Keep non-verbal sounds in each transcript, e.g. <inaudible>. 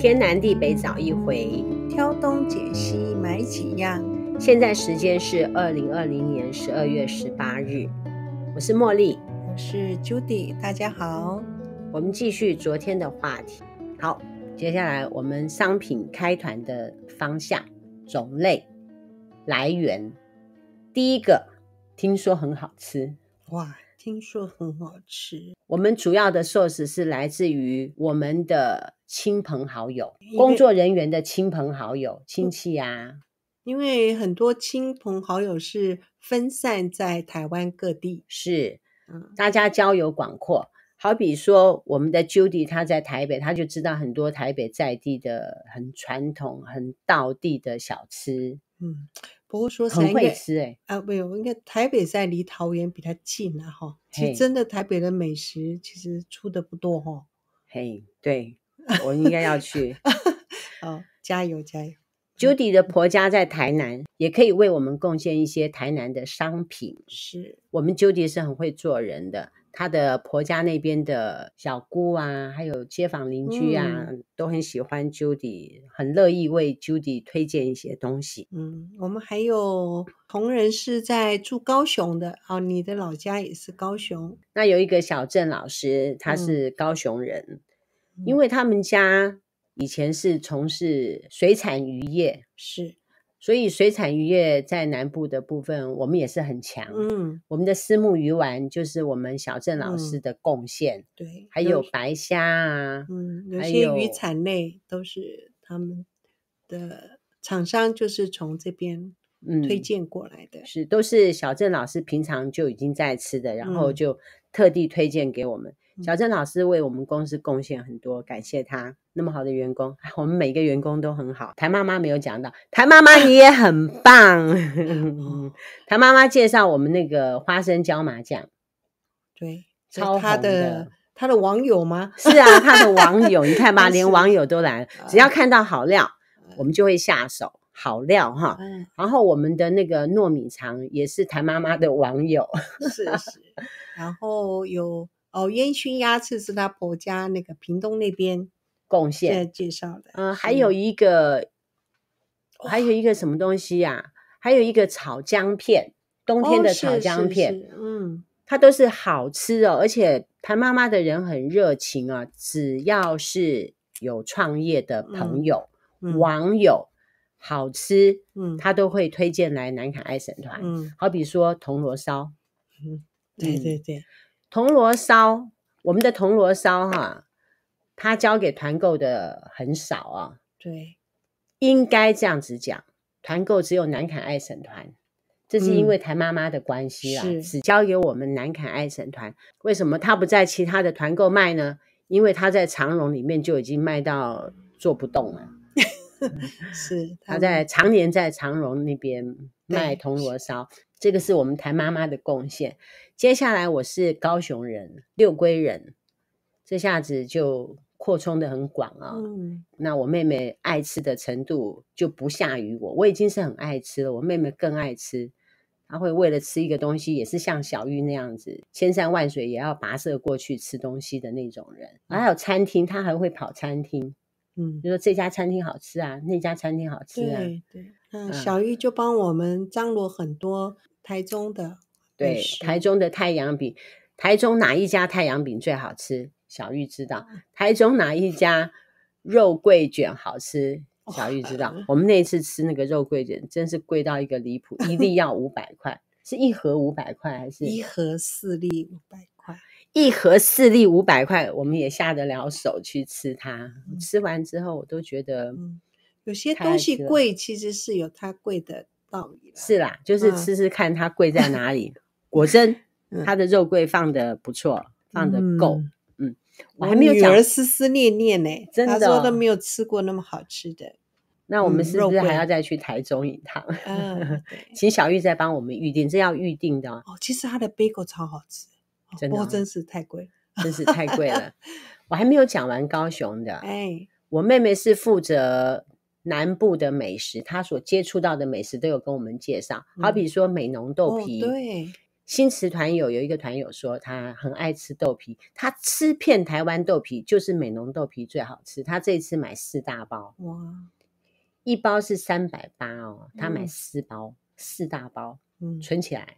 天南地北找一回，挑东拣西买几样。现在时间是二零二零年十二月十八日，我是茉莉，我是 Judy，大家好。我们继续昨天的话题。好，接下来我们商品开团的方向、种类、来源。第一个，听说很好吃。哇，听说很好吃。我们主要的 source 是来自于我们的。亲朋好友、工作人员的亲朋好友、亲戚啊，因为很多亲朋好友是分散在台湾各地，是，大家交友广阔。好比说，我们的 Judy 他在台北，他就知道很多台北在地的很传统、很道地的小吃。嗯，不过说很会吃哎啊，没有，应该台北在离桃园比较近了哈。其实真的台北的美食其实出的不多哈。嘿，对。我应该要去，<laughs> 哦，加油加油！Judy 的婆家在台南，也可以为我们贡献一些台南的商品。是，我们 Judy 是很会做人的，她的婆家那边的小姑啊，还有街坊邻居啊，都很喜欢 Judy，很乐意为 Judy 推荐一些东西。嗯，我们还有同仁是在住高雄的，哦，你的老家也是高雄。那有一个小郑老师，他是高雄人。因为他们家以前是从事水产渔业，是，所以水产渔业在南部的部分我们也是很强。嗯，我们的私募鱼丸就是我们小郑老师的贡献。对，还有白虾啊，嗯，有些鱼产类都是他们的厂商就是从这边嗯推荐过来的。是，都是小郑老师平常就已经在吃的，然后就特地推荐给我们。小郑老师为我们公司贡献很多，感谢他那么好的员工。<laughs> 我们每个员工都很好。谭妈妈没有讲到，谭妈妈你也很 <laughs> 棒。谭 <laughs> 妈妈介绍我们那个花生椒麻酱，对，超他的。他的网友吗？是啊，他的网友，你看吧，连网友都来了。只要看到好料，我们就会下手。好料哈，然后我们的那个糯米肠也是谭妈妈的网友。是是，然后有。哦，烟熏鸭翅是他婆家那个屏东那边贡献介绍的。嗯，还有一个，还有一个什么东西呀？还有一个炒姜片，冬天的炒姜片。嗯，它都是好吃哦，而且他妈妈的人很热情啊。只要是有创业的朋友、网友，好吃，嗯，他都会推荐来南卡爱神团。嗯，好比说铜锣烧。嗯，对对对。铜锣烧，我们的铜锣烧哈，他交给团购的很少啊。对，应该这样子讲，团购只有南坎爱神团，这是因为谭妈妈的关系啦，只交给我们南坎爱神团。为什么他不在其他的团购卖呢？因为他在长荣里面就已经卖到做不动了。<laughs> 是，他在常年在长荣那边卖铜锣烧。这个是我们谭妈妈的贡献。接下来我是高雄人、六龟人，这下子就扩充的很广啊。那我妹妹爱吃的程度就不下于我，我已经是很爱吃了，我妹妹更爱吃。她会为了吃一个东西，也是像小玉那样子，千山万水也要跋涉过去吃东西的那种人。还有餐厅，她还会跑餐厅，嗯，就说这家餐厅好吃啊，那家餐厅好吃啊。对，嗯，小玉就帮我们张罗很多。台中的对台中的太阳饼，台中哪一家太阳饼最好吃？小玉知道。台中哪一家肉桂卷好吃？小玉知道。我们那次吃那个肉桂卷，真是贵到一个离谱，一粒要五百块，是一盒五百块，还是一盒四粒五百块？一盒四粒五百块，我们也下得了手去吃它。吃完之后，我都觉得，有些东西贵，其实是有它贵的。道理是啦，就是吃吃看它贵在哪里。果真，<laughs> 它的肉桂放的不错，放的够。嗯，我还没有讲，女儿思思念念呢，真的都没有吃过那么好吃的。那我们是不是还要再去台中一趟？嗯，<laughs> 请小玉再帮我们预定，这要预定的哦。其实它的 bagel 超好吃，真的，真是太贵，真是太贵了。<laughs> 我还没有讲完高雄的，哎，我妹妹是负责。南部的美食，他所接触到的美食都有跟我们介绍。好比说美浓豆皮，对，新池团友有一个团友说他很爱吃豆皮，他吃遍台湾豆皮，就是美浓豆皮最好吃。他这一次买四大包，哇，一包是三百八哦，他买四包，四大包，嗯，存起来。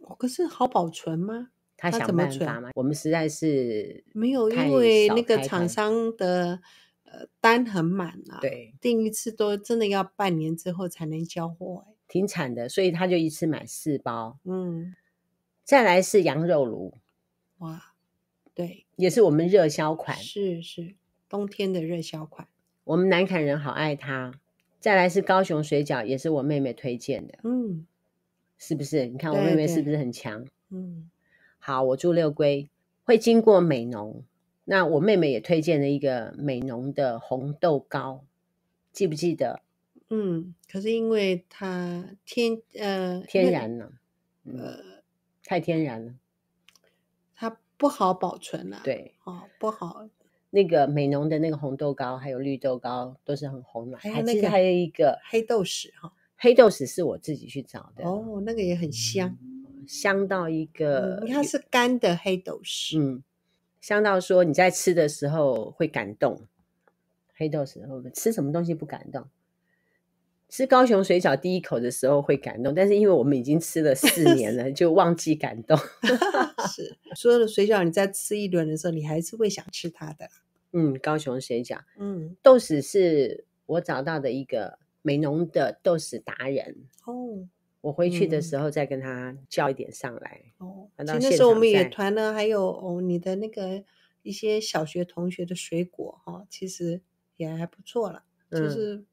哦，可是好保存吗？他想办法吗？我们实在是没有，因为那个厂商的。单很满啊，对，订一次都真的要半年之后才能交货，挺惨的，所以他就一次买四包，嗯，再来是羊肉炉，哇，对，也是我们热销款，是是，冬天的热销款，我们南崁人好爱它。再来是高雄水饺，也是我妹妹推荐的，嗯，是不是？你看我妹妹是不是很强？嗯，好，我住六龟，会经过美浓。那我妹妹也推荐了一个美浓的红豆糕，记不记得？嗯，可是因为它天呃天然了，呃太天然了，它不好保存了。对哦，不好。那个美浓的那个红豆糕，还有绿豆糕都是很红的。还有那个还有一个黑豆屎哈，黑豆屎是我自己去找的。哦，那个也很香，香到一个，它是干的黑豆豉。嗯。香到说你在吃的时候会感动，黑豆时候，吃什么东西不感动？吃高雄水饺第一口的时候会感动，但是因为我们已经吃了四 <laughs> 年了，就忘记感动。<laughs> 是所有的水饺，你在吃一轮的时候，你还是会想吃它的。嗯，高雄水饺，嗯，豆豉是我找到的一个美浓的豆豉达人哦。我回去的时候再跟他叫一点上来哦。其实那时候我们野团呢，还有你的那个一些小学同学的水果哈，其实也还不错了。就是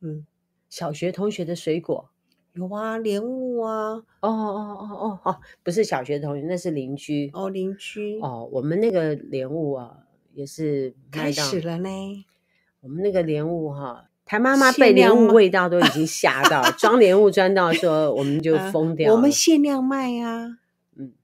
嗯，小学同学的水果有啊，莲雾啊。哦哦哦哦哦，不是小学同学，那是邻居。哦，邻居。哦，我们那个莲雾啊，也是开始了呢。我们那个莲雾哈。台妈妈被莲雾味道都已经吓到，<laughs> 装莲雾装到说我们就疯掉。我们限量卖呀，嗯。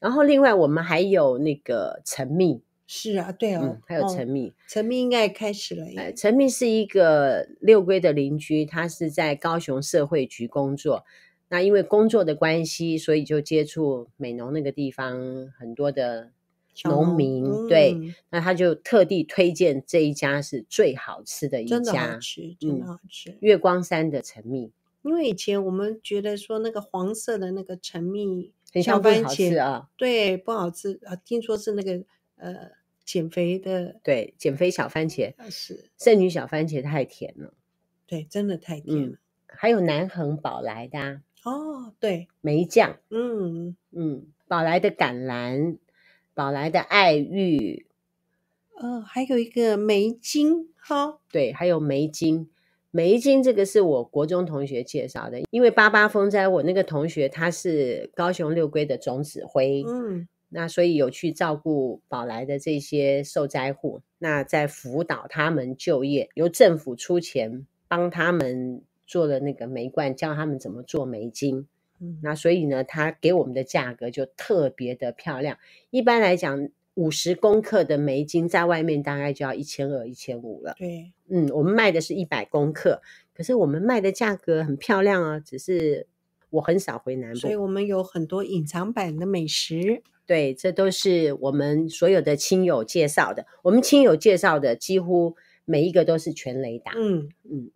然后另外我们还有那个陈蜜，是啊，对嗯、还有陈蜜，陈蜜应该也开始了。哎，陈蜜是一个六龟的邻居，他是在高雄社会局工作。那因为工作的关系，所以就接触美浓那个地方很多的。农民对，那他就特地推荐这一家是最好吃的一家，真的好吃，真的好吃。月光山的陈蜜，因为以前我们觉得说那个黄色的那个陈蜜，小番茄啊，对，不好吃啊。听说是那个呃减肥的，对，减肥小番茄是剩女小番茄太甜了，对，真的太甜了。还有南恒宝莱的啊、哦，对，梅酱，嗯嗯，宝莱的橄榄。宝来的爱玉，呃，还有一个梅金哈，对，还有梅金，梅金这个是我国中同学介绍的，因为八八风灾，我那个同学他是高雄六龟的总指挥，嗯，那所以有去照顾宝来的这些受灾户，那在辅导他们就业，由政府出钱帮他们做了那个梅罐，教他们怎么做梅金。那所以呢，他给我们的价格就特别的漂亮。一般来讲，五十公克的梅金在外面大概就要一千二、一千五了。对，嗯，我们卖的是一百公克，可是我们卖的价格很漂亮啊。只是我很少回南部，所以我们有很多隐藏版的美食。对，这都是我们所有的亲友介绍的。我们亲友介绍的几乎每一个都是全雷达。嗯嗯。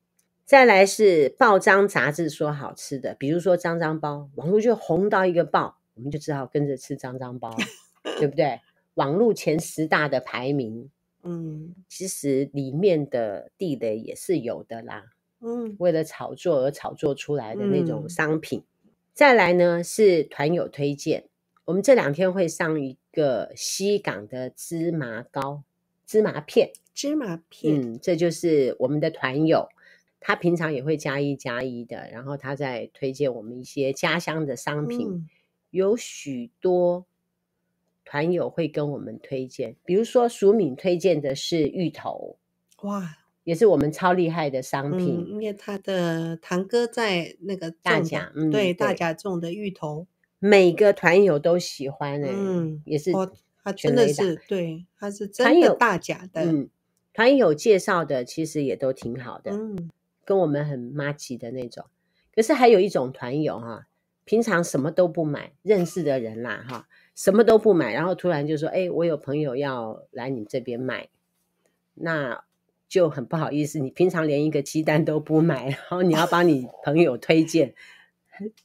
再来是报章杂志说好吃的，比如说脏脏包，网络就红到一个爆，我们就只好跟着吃脏脏包，<laughs> 对不对？网络前十大的排名，<laughs> 嗯，其实里面的地雷也是有的啦，嗯，为了炒作而炒作出来的那种商品。再来呢是团友推荐，我们这两天会上一个西港的芝麻糕、芝麻片、芝麻片，嗯，这就是我们的团友。他平常也会加一加一的，然后他在推荐我们一些家乡的商品，有许多团友会跟我们推荐，比如说淑敏推荐的是芋头，哇，也是我们超厉害的商品，因为他的堂哥在那个大甲，嗯，对大甲种的芋头，每个团友都喜欢哎，嗯，也是，他真的是对，他是真的大甲的，嗯，团友介绍的其实也都挺好的，嗯。跟我们很妈吉的那种，可是还有一种团友哈，平常什么都不买，认识的人啦哈，什么都不买，然后突然就说，哎，我有朋友要来你这边买，那就很不好意思，你平常连一个鸡蛋都不买，然后你要帮你朋友推荐，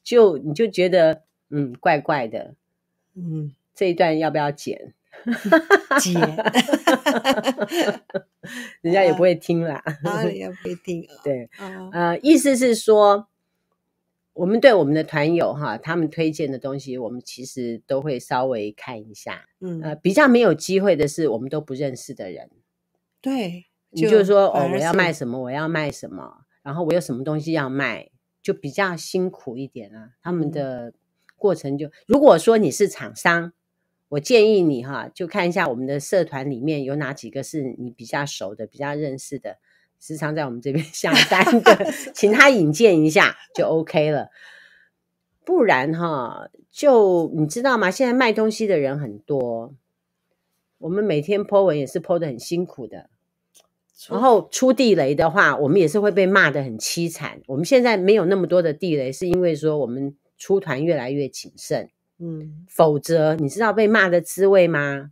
就你就觉得嗯，怪怪的，嗯，这一段要不要剪？哈姐，<laughs> 人家也不会听啦，啊 <laughs> 也不会听。对，呃，意思是说，我们对我们的团友哈，他们推荐的东西，我们其实都会稍微看一下。嗯，呃，比较没有机会的是我们都不认识的人。对，你就说，哦，我要卖什么，我要卖什么，然后我有什么东西要卖，就比较辛苦一点啊。他们的过程就，如果说你是厂商。我建议你哈，就看一下我们的社团里面有哪几个是你比较熟的、比较认识的，时常在我们这边 <laughs> 下单的，<laughs> 请他引荐一下就 OK 了。不然哈，就你知道吗？现在卖东西的人很多，我们每天铺文也是铺的很辛苦的。然后出地雷的话，我们也是会被骂的很凄惨。我们现在没有那么多的地雷，是因为说我们出团越来越谨慎。嗯，否则你知道被骂的滋味吗？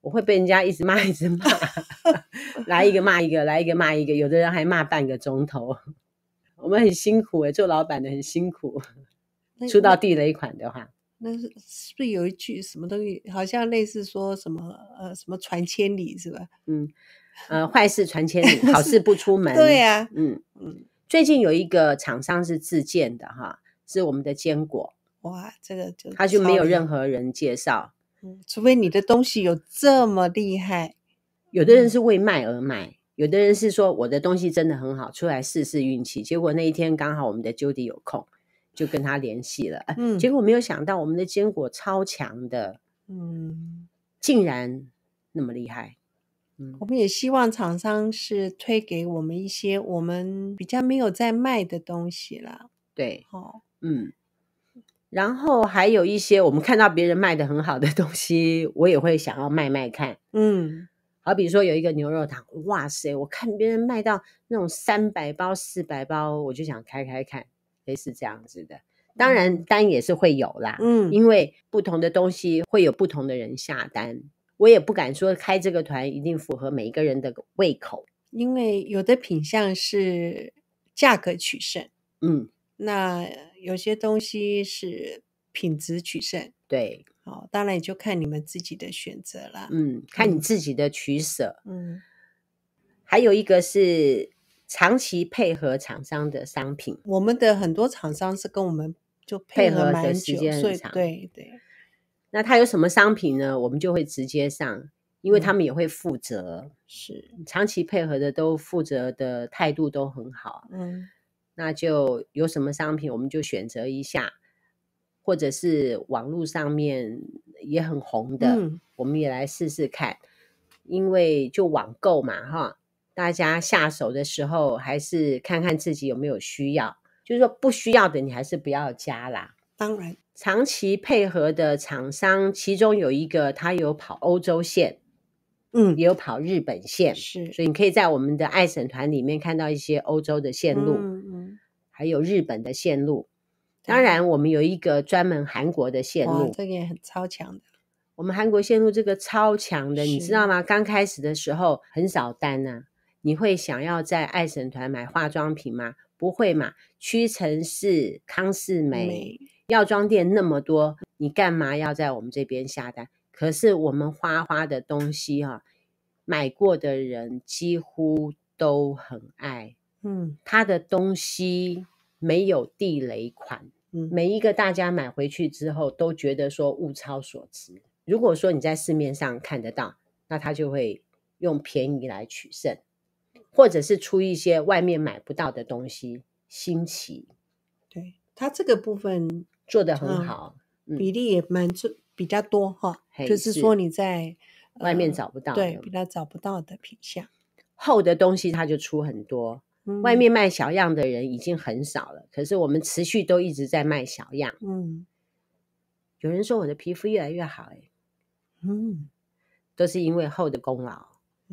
我会被人家一直骂，一直骂，<laughs> 来一个骂一个，来一个骂一个，有的人还骂半个钟头。<laughs> 我们很辛苦诶，做老板的很辛苦。出到地雷款的话，那是是不是有一句什么东西？好像类似说什么呃什么传千里是吧？嗯呃坏事传千里，好事不出门。<laughs> 对啊，嗯嗯。最近有一个厂商是自建的哈，是我们的坚果。哇，这个就他就没有任何人介绍，除非你的东西有这么厉害。有的人是为卖而卖，有的人是说我的东西真的很好，出来试试运气。结果那一天刚好我们的 Judy 有空，就跟他联系了。嗯，结果没有想到我们的坚果超强的，嗯，竟然那么厉害。嗯，我们也希望厂商是推给我们一些我们比较没有在卖的东西啦。对，哦，嗯。然后还有一些，我们看到别人卖的很好的东西，我也会想要卖卖看。嗯，好比说有一个牛肉糖，哇塞，我看别人卖到那种三百包、四百包，我就想开开看，类似这样子的。当然单也是会有啦，嗯，因为不同的东西会有不同的人下单，我也不敢说开这个团一定符合每一个人的胃口，因为有的品相是价格取胜，嗯。那有些东西是品质取胜，对，好，当然也就看你们自己的选择了，嗯，看你自己的取舍，嗯，还有一个是长期配合厂商的商品，我们的很多厂商是跟我们就配合的时间很长，对对。那他有什么商品呢？我们就会直接上，因为他们也会负责，是长期配合的都负责的态度都很好，嗯。那就有什么商品，我们就选择一下，或者是网络上面也很红的，我们也来试试看。因为就网购嘛，哈，大家下手的时候还是看看自己有没有需要。就是说不需要的，你还是不要加啦。当然，长期配合的厂商，其中有一个他有跑欧洲线，嗯，也有跑日本线，是，所以你可以在我们的爱审团里面看到一些欧洲的线路，嗯嗯。还有日本的线路，当然我们有一个专门韩国的线路，这个也很超强的。我们韩国线路这个超强的，你知道吗？刚开始的时候很少单呢。你会想要在爱神团买化妆品吗？不会嘛？屈臣氏、康士美、药妆店那么多，你干嘛要在我们这边下单？可是我们花花的东西哈，买过的人几乎都很爱。嗯，他的东西没有地雷款，嗯，每一个大家买回去之后都觉得说物超所值。如果说你在市面上看得到，那他就会用便宜来取胜，或者是出一些外面买不到的东西，新奇。对他这个部分做的很好，比例也蛮多，比较多哈，就是说你在外面找不到，对，比较找不到的品相，厚的东西他就出很多。外面卖小样的人已经很少了，可是我们持续都一直在卖小样。嗯，有人说我的皮肤越来越好，哎，嗯，都是因为后的功劳。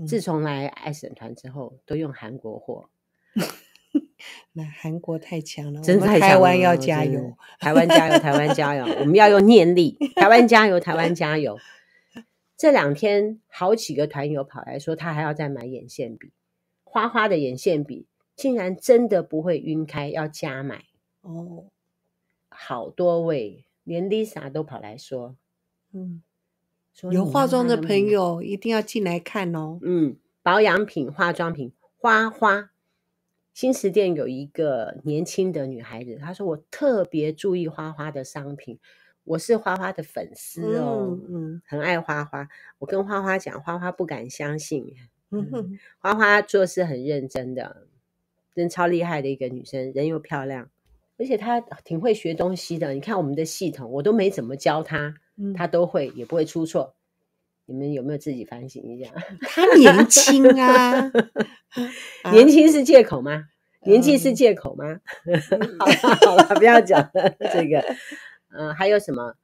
自从来爱审团之后，都用韩国货。<laughs> 那韩国太强了，我们台湾要加油！台湾加油，台湾加油！我们要用念力！台湾加油，台湾加油！<laughs> 这两天好几个团友跑来说，他还要再买眼线笔，花花的眼线笔。竟然真的不会晕开，要加买哦！好多位连 Lisa 都跑来说：“嗯，有化妆的朋友一定要进来看哦。”嗯，保养品、化妆品，花花新实店有一个年轻的女孩子，她说：“我特别注意花花的商品，我是花花的粉丝哦，嗯，很爱花花。我跟花花讲，花花不敢相信，嗯花花做事很认真的。”真超厉害的一个女生，人又漂亮，而且她挺会学东西的。你看我们的系统，我都没怎么教她，她都会，也不会出错。你们有没有自己反省一下？她年轻啊，<laughs> 年轻是借口吗？年纪是借口吗？<laughs> 好了好了，不要讲这个。嗯，还有什么？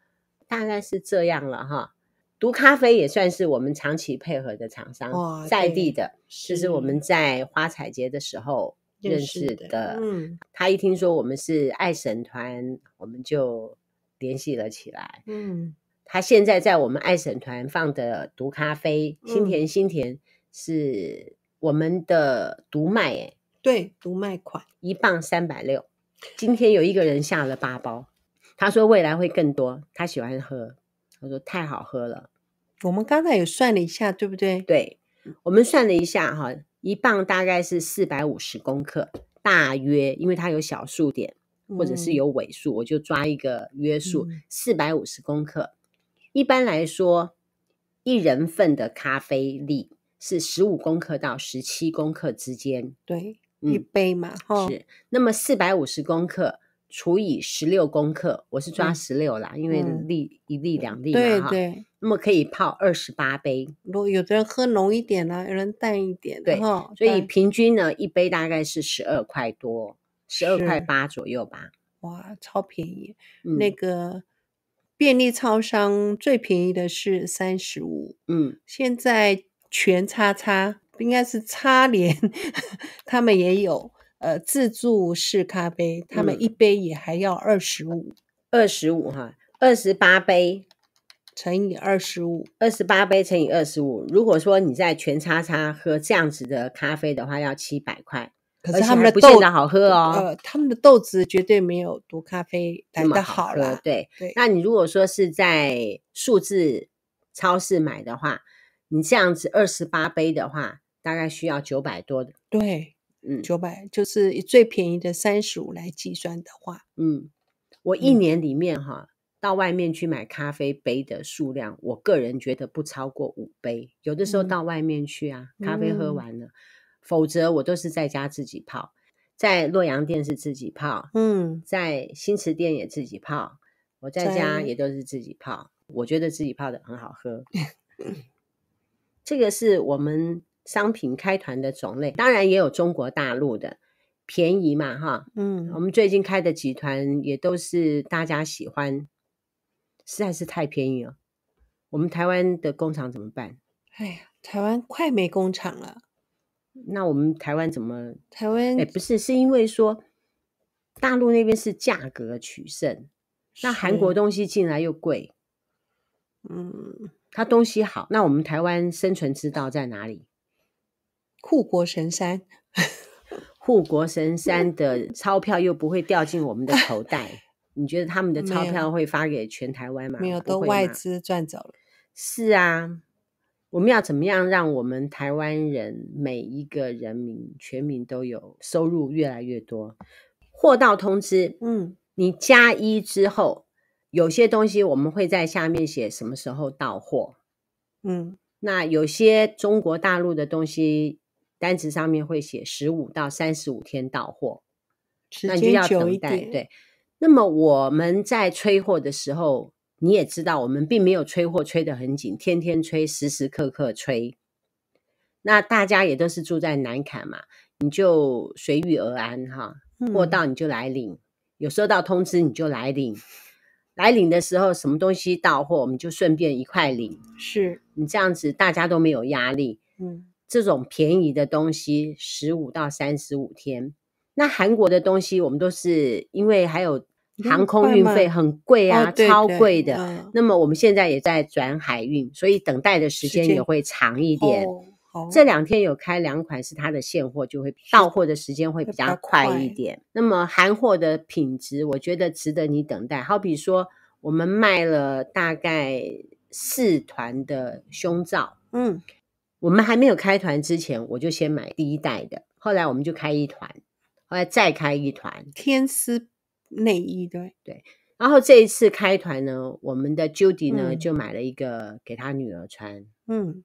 大概是这样了哈。读咖啡也算是我们长期配合的厂商，在地的，就是我们在花彩节的时候。认识的，嗯，他一听说我们是爱神团，我们就联系了起来，嗯，他现在在我们爱神团放的毒咖啡，新田新田是我们的独卖，哎，对，独卖款一磅三百六，今天有一个人下了八包，他说未来会更多，他喜欢喝，他说太好喝了，我们刚才有算了一下，对不对？对，我们算了一下哈。一磅大概是四百五十公克，大约，因为它有小数点或者是有尾数，我就抓一个约数，四百五十公克。一般来说，一人份的咖啡粒是十五公克到十七公克之间。对，一杯嘛，哈。是，那么四百五十公克除以十六公克，我是抓十六啦，因为粒一粒两粒嘛，哈。那么可以泡二十八杯，如果有的人喝浓一点呢，有人淡一点，对，所以平均呢，一杯大概是十二块多，十二块八左右吧。哇，超便宜！那个便利超商最便宜的是三十五，嗯，现在全叉叉应该是叉联，<laughs> 他们也有呃自助式咖啡，他们一杯也还要二十五，二十五哈，二十八杯。乘以二十五，二十八杯乘以二十五。如果说你在全叉叉喝这样子的咖啡的话，要七百块。可是他们的豆子好喝哦。呃，他们的豆子绝对没有毒咖啡那么好了。对对。那你如果说是在数字超市买的话，你这样子二十八杯的话，大概需要九百多的。对，嗯，九百就是以最便宜的三十五来计算的话。嗯，我一年里面哈。到外面去买咖啡杯的数量，我个人觉得不超过五杯。有的时候到外面去啊，咖啡喝完了，否则我都是在家自己泡。在洛阳店是自己泡，嗯，在新池店也自己泡，我在家也都是自己泡。我觉得自己泡的很好喝。<laughs> 这个是我们商品开团的种类，当然也有中国大陆的便宜嘛，哈，嗯，我们最近开的集团也都是大家喜欢。实在是太便宜了，我们台湾的工厂怎么办？哎呀，台湾快没工厂了。那我们台湾怎么？台湾哎，不是，是因为说大陆那边是价格取胜，那韩国东西进来又贵。嗯，他东西好，那我们台湾生存之道在哪里？护国神山，护国神山的钞票又不会掉进我们的口袋。<laughs> 你觉得他们的钞票会发给全台湾吗？没有，都外资赚走了。是啊，我们要怎么样让我们台湾人每一个人民、全民都有收入越来越多？货到通知，嗯，你加一之后，有些东西我们会在下面写什么时候到货，嗯，那有些中国大陆的东西，单子上面会写十五到三十五天到货，那你就要等待，对。那么我们在催货的时候，你也知道，我们并没有催货催得很紧，天天催，时时刻刻催。那大家也都是住在南坎嘛，你就随遇而安哈，货到你就来领，有收到通知你就来领。来领的时候，什么东西到货，我们就顺便一块领。是你这样子，大家都没有压力。嗯，这种便宜的东西，十五到三十五天。那韩国的东西，我们都是因为还有航空运费很贵啊，超贵的。那么我们现在也在转海运，所以等待的时间也会长一点。这两天有开两款是它的现货，就会到货的时间会比较快一点。那么韩货的品质，我觉得值得你等待。好比说，我们卖了大概四团的胸罩，嗯，我们还没有开团之前，我就先买第一代的。后来我们就开一团。后来再开一团天丝内衣，对对。然后这一次开团呢，我们的 Judy 呢就买了一个给她女儿穿。嗯，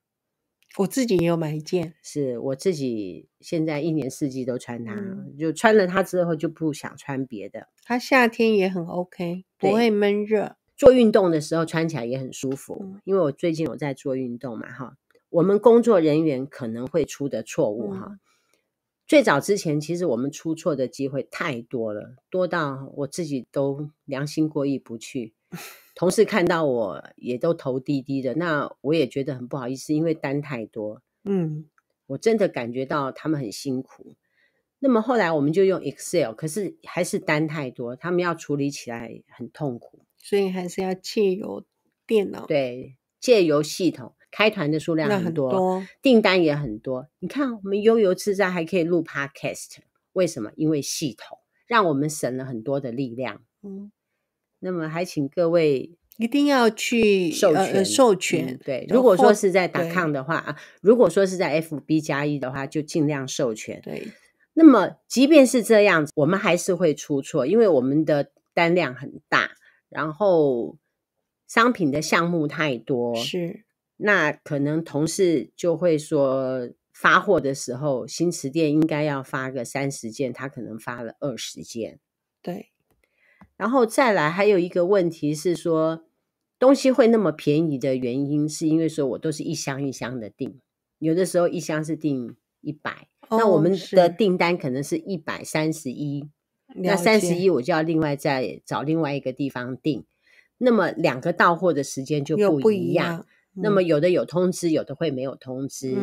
我自己也有买一件，是我自己现在一年四季都穿它，就穿了它之后就不想穿别的。它夏天也很 OK，不会闷热。做运动的时候穿起来也很舒服，因为我最近有在做运动嘛哈。我们工作人员可能会出的错误哈。最早之前，其实我们出错的机会太多了，多到我自己都良心过意不去。<laughs> 同事看到我也都头低低的，那我也觉得很不好意思，因为单太多。嗯，我真的感觉到他们很辛苦。那么后来我们就用 Excel，可是还是单太多，他们要处理起来很痛苦。所以还是要借由电脑，对，借由系统。开团的数量很多，订单也很多。你看，我们悠游自在还可以录 Podcast，为什么？因为系统让我们省了很多的力量。嗯，那么还请各位一定要去授权。授权对，如果说是在打抗的话，如果说是在 FB 加一的话，就尽量授权。对。那么，即便是这样子，我们还是会出错，因为我们的单量很大，然后商品的项目太多。是。那可能同事就会说，发货的时候新池店应该要发个三十件，他可能发了二十件。对，然后再来还有一个问题是说，东西会那么便宜的原因，是因为说我都是一箱一箱的订，有的时候一箱是订一百，那我们的订单可能是一百三十一，那三十一我就要另外再找另外一个地方订，那么两个到货的时间就不一样。那么有的有通知，有的会没有通知，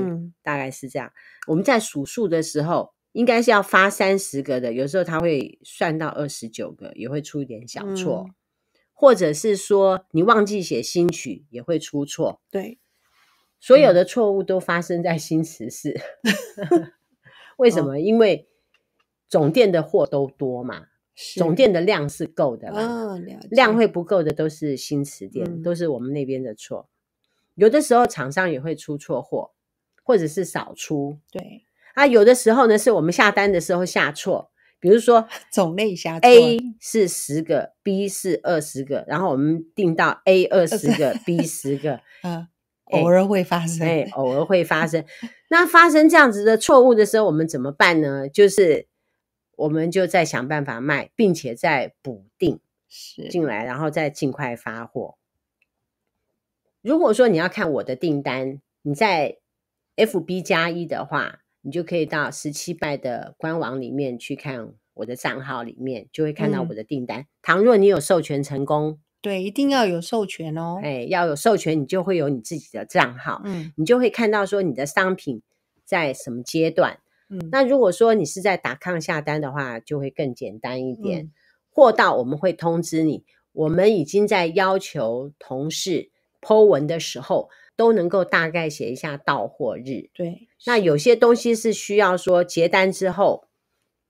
大概是这样。我们在数数的时候，应该是要发三十个的，有时候他会算到二十九个，也会出一点小错，或者是说你忘记写新曲也会出错。对，所有的错误都发生在新词市，<laughs> 为什么？因为总店的货都多嘛，总店的量是够的，量会不够的都是新词店，都是我们那边的错。有的时候厂商也会出错货，或者是少出。对啊，有的时候呢，是我们下单的时候下错，比如说 <laughs> 种类下错 A 是十个，B 是二十个，然后我们订到 A <laughs> 二十个，B 十个，嗯，偶尔会发生，偶尔会发生。那发生这样子的错误的时候，我们怎么办呢？就是我们就在想办法卖，并且在补订是进来，然后再尽快发货。如果说你要看我的订单，你在 FB 加一的话，你就可以到十七拜的官网里面去看我的账号里面，就会看到我的订单。倘若你有授权成功，对，一定要有授权哦。哎，要有授权，你就会有你自己的账号，嗯，你就会看到说你的商品在什么阶段。嗯，那如果说你是在打抗下单的话，就会更简单一点。货到我们会通知你，我们已经在要求同事。剖文的时候都能够大概写一下到货日，对。那有些东西是需要说结单之后，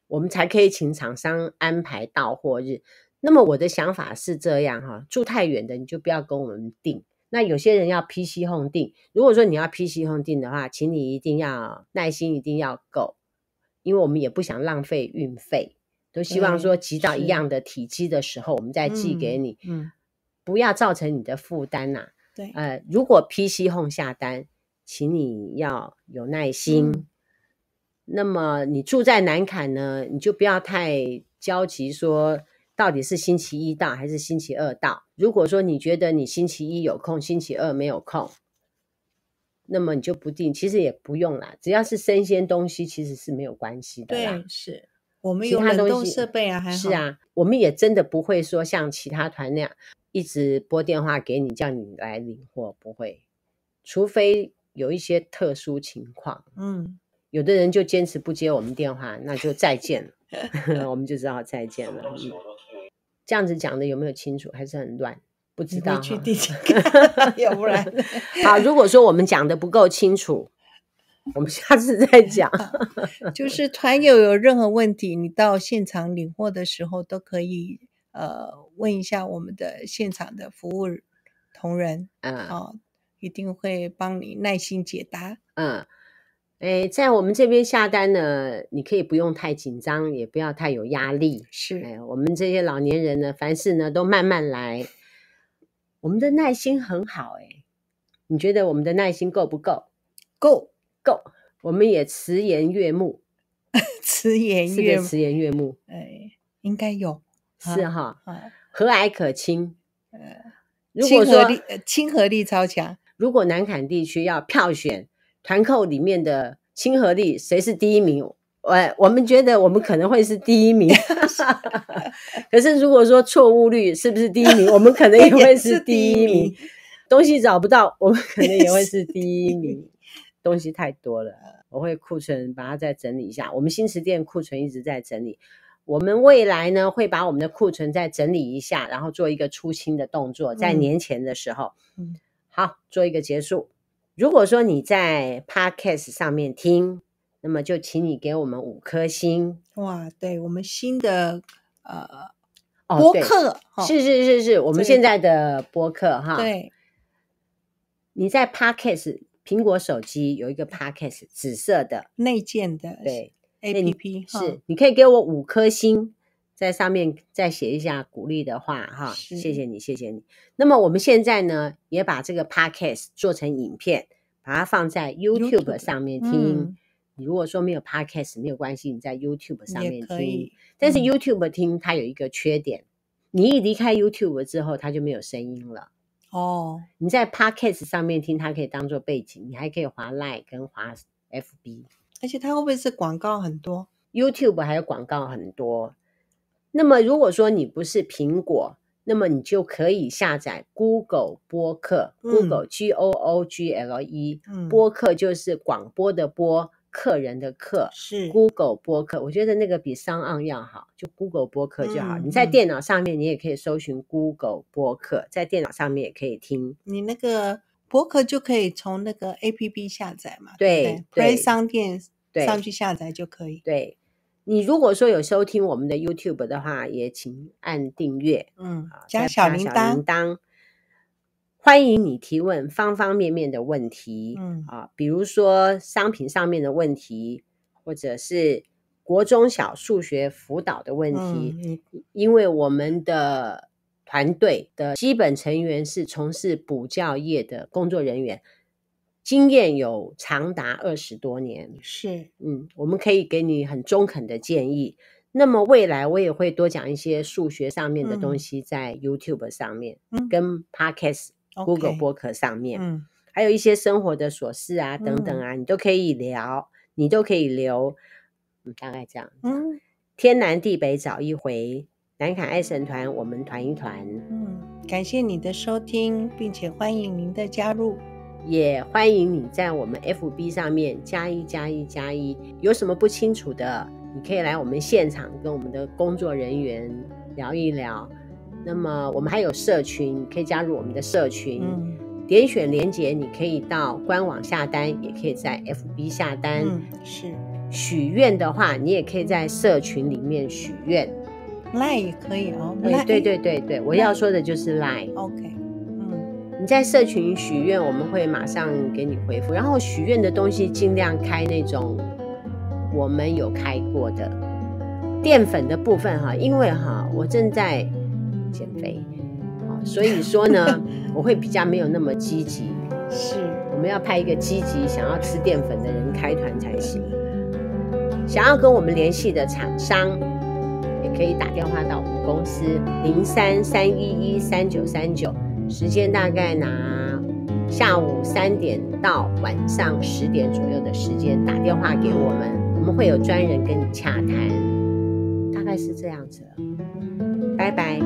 我们才可以请厂商安排到货日。那么我的想法是这样哈，住太远的你就不要跟我们订。那有些人要批 m e 订，如果说你要批 m e 订的话，请你一定要耐心，一定要够，因为我们也不想浪费运费，都希望说寄到一样的体积的时候，我们再寄给你，嗯，不要造成你的负担呐。呃，如果 P C Home 下单，请你要有耐心。那么你住在南坎呢，你就不要太焦急，说到底是星期一到还是星期二到。如果说你觉得你星期一有空，星期二没有空，那么你就不定，其实也不用啦。只要是生鲜东西，其实是没有关系的啦。对，是我们有冷冻设备啊，还是啊，我们也真的不会说像其他团那样。一直拨电话给你叫你来领货不会，除非有一些特殊情况，嗯，有的人就坚持不接我们电话，那就再见了，<laughs> 我们就知道再见了。这样子讲的有没有清楚？还是很乱，不知道。去地铁 <laughs> 看，要不然 <laughs> 好，如果说我们讲的不够清楚，我们下次再讲。就是团友有任何问题，你到现场领货的时候都可以。呃，问一下我们的现场的服务同仁，嗯，哦，一定会帮你耐心解答，嗯，哎，在我们这边下单呢，你可以不用太紧张，也不要太有压力，是，哎，我们这些老年人呢，凡事呢都慢慢来，我们的耐心很好，哎，你觉得我们的耐心够不够？够够，我们也慈颜悦目，慈颜悦，是个辞悦目，哎，应该有。是哈，和蔼可亲。呃，如果说亲和力超强，如果南坎地区要票选团购里面的亲和力，谁是第一名？我我们觉得我们可能会是第一名。<laughs> 可是如果说错误率是不是第一名，我们可能也 <laughs> 会是第一名。东西找不到，我们可能也会 <laughs> 是第一名。东西太多了，我会库存把它再整理一下。我们新池店库存一直在整理。我们未来呢会把我们的库存再整理一下，然后做一个出清的动作，在年前的时候，嗯，好做一个结束。如果说你在 Podcast 上面听，那么就请你给我们五颗星。哇，对我们新的呃博客，是是是是，我们现在的博客哈。对，你在 Podcast 苹果手机有一个 Podcast 紫色的内建的，对。A P P 是，你可以给我五颗星，在上面再写一下鼓励的话哈，谢谢你，谢谢你。那么我们现在呢，也把这个 P A d K E S 做成影片，把它放在 YouTube 上面听。如果说没有 P A d K E S 没有关系，你在 YouTube 上面听。但是 YouTube 听它有一个缺点，你一离开 YouTube 之后，它就没有声音了哦。你在 P A d K E S 上面听，它可以当做背景，你还可以滑 Line 跟滑 FB。而且它会不会是广告很多？YouTube 还有广告很多。那么如果说你不是苹果，那么你就可以下载 Google 播客，Google G O O G L E 播客就是广播的播，客人的客。是 Google 播客，我觉得那个比 s o n 要好，就 Google 播客就好。你在电脑上面你也可以搜寻 Google 播客，在电脑上面也可以听。你那个。博客就可以从那个 A P P 下载嘛？对，Play 商店上去下载就可以。对你如果说有收听我们的 YouTube 的话，也请按订阅，嗯，加小铃铛。欢迎你提问方方面面的问题嗯啊，比如说商品上面的问题，或者是国中小数学辅导的问题，因为我们的。团队的基本成员是从事补教业的工作人员，经验有长达二十多年。是，嗯，我们可以给你很中肯的建议。那么未来我也会多讲一些数学上面的东西，在 YouTube 上面，嗯，跟 Podcast、Google 博客上面，嗯，还有一些生活的琐事啊，等等啊，你都可以聊，你都可以留，嗯，大概这样。嗯，天南地北找一回。南卡爱神团，我们团一团。嗯，感谢你的收听，并且欢迎您的加入。也欢迎你在我们 FB 上面加一加一加一。有什么不清楚的，你可以来我们现场跟我们的工作人员聊一聊。那么我们还有社群，可以加入我们的社群。嗯，点选连接，你可以到官网下单，也可以在 FB 下单。嗯，是。许愿的话，你也可以在社群里面许愿。赖也可以哦。哎，对对对对，我要说的就是赖。OK，嗯，你在社群许愿，我们会马上给你回复。然后许愿的东西尽量开那种我们有开过的淀粉的部分哈，因为哈我正在减肥 <laughs> 所以说呢我会比较没有那么积极。是，我们要派一个积极想要吃淀粉的人开团才行。想要跟我们联系的厂商。可以打电话到我们公司零三三一一三九三九，时间大概拿下午三点到晚上十点左右的时间打电话给我们，我们会有专人跟你洽谈，大概是这样子，拜拜。